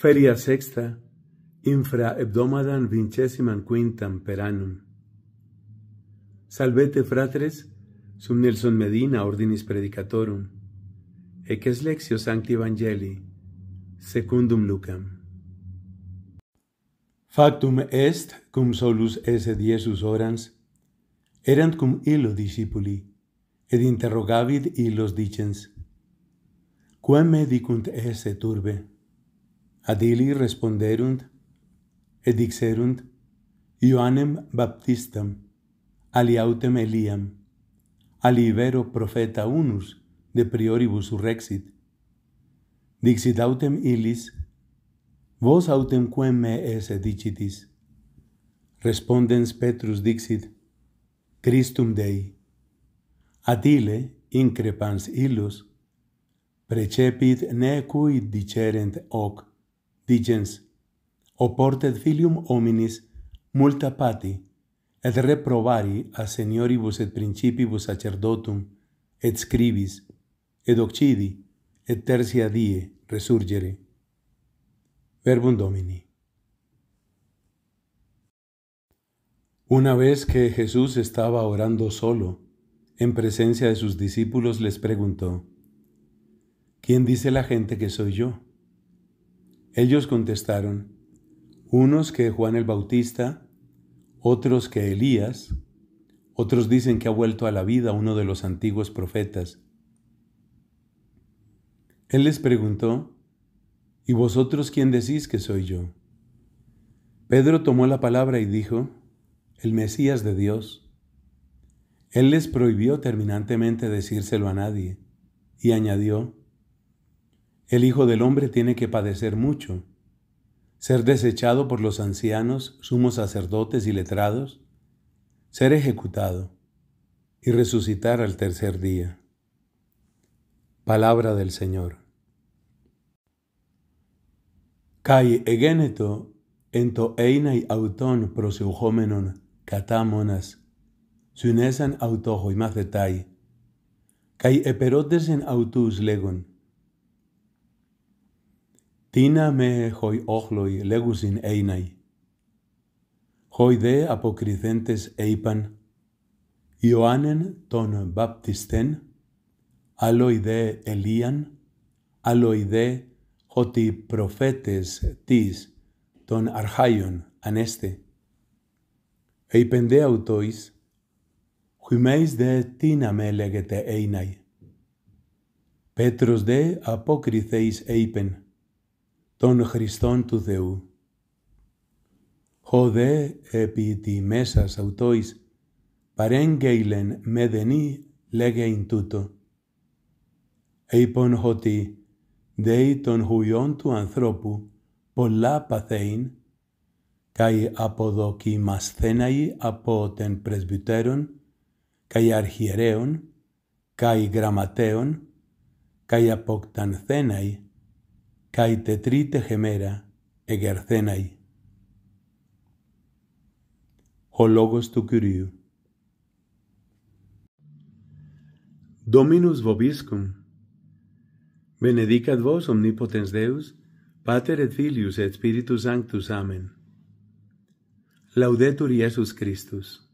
Feria sexta, infra hebdomadan vincesiman quintam per annum. Salvete fratres, sum Nelson Medina ordinis predicatorum, ec es lexio sancti evangelii, secundum lucam. Factum est, cum solus esse diesus orans, erant cum illo discipuli, ed interrogavit illos dicens, quem medicunt esse turbe? Quem medicunt esse turbe? ad illi responderunt et dixerunt Ioannem Baptistam aliautem Eliam alivero profeta unus de prioribus surrexit dixit autem illis vos autem quem me esse dicitis respondens Petrus dixit Christum Dei ad ille increpans illos precepit ne cui dicerent hoc digens, oportet filium hominis multa pati, et reprobari a senioribus et principibus sacerdotum, et scribis, et occidi, et tercia die resurgere. Verbum Domini. Una vez que Jesús estaba orando solo, en presencia de sus discípulos les preguntó, ¿quién dice la gente que soy yo? Ellos contestaron, unos que Juan el Bautista, otros que Elías, otros dicen que ha vuelto a la vida uno de los antiguos profetas. Él les preguntó, ¿y vosotros quién decís que soy yo? Pedro tomó la palabra y dijo, el Mesías de Dios. Él les prohibió terminantemente decírselo a nadie y añadió, el Hijo del Hombre tiene que padecer mucho, ser desechado por los ancianos, sumos sacerdotes y letrados, ser ejecutado y resucitar al tercer día. Palabra del Señor. Kai egeneto ento einai auton proseuhomenon catámonas, sunesan autojo y mazetai. kai eperotes en autus legon, τίνα με χοι όχλοι λέγουσιν έιναι. Χοι δε αποκριθέντες είπαν, Ιωάννεν τον βαπτιστέν, άλλοι δε Ελίαν, άλλοι δε ότι προφέτες της των αρχάιων ανέστε. Είπεν δε αυτοίς, χυμέις δε τίνα με λέγεται έιναι. Πέτρος δε αποκριθείς είπεν, των Χριστών του Θεού. δε επί τη μέσα αυτοίς παρέγγειλεν με δενή λέγειν τούτο. Είπον ότι δέοι των χουιών του ανθρώπου πολλά παθέιν καί αποδοκιμασθέναί από τεν πρεσβυτέρων καί αρχιερέων καί γραμματέων καί αποκτανθέναί Kai tetrite gemera εγερθέναι. Ο λόγος του Κυρίου. Dominus vobiscum. Benedicat vos omnipotens Deus, Pater et Filius et Spiritus Sanctus. Amen. Laudetur Iesus Christus.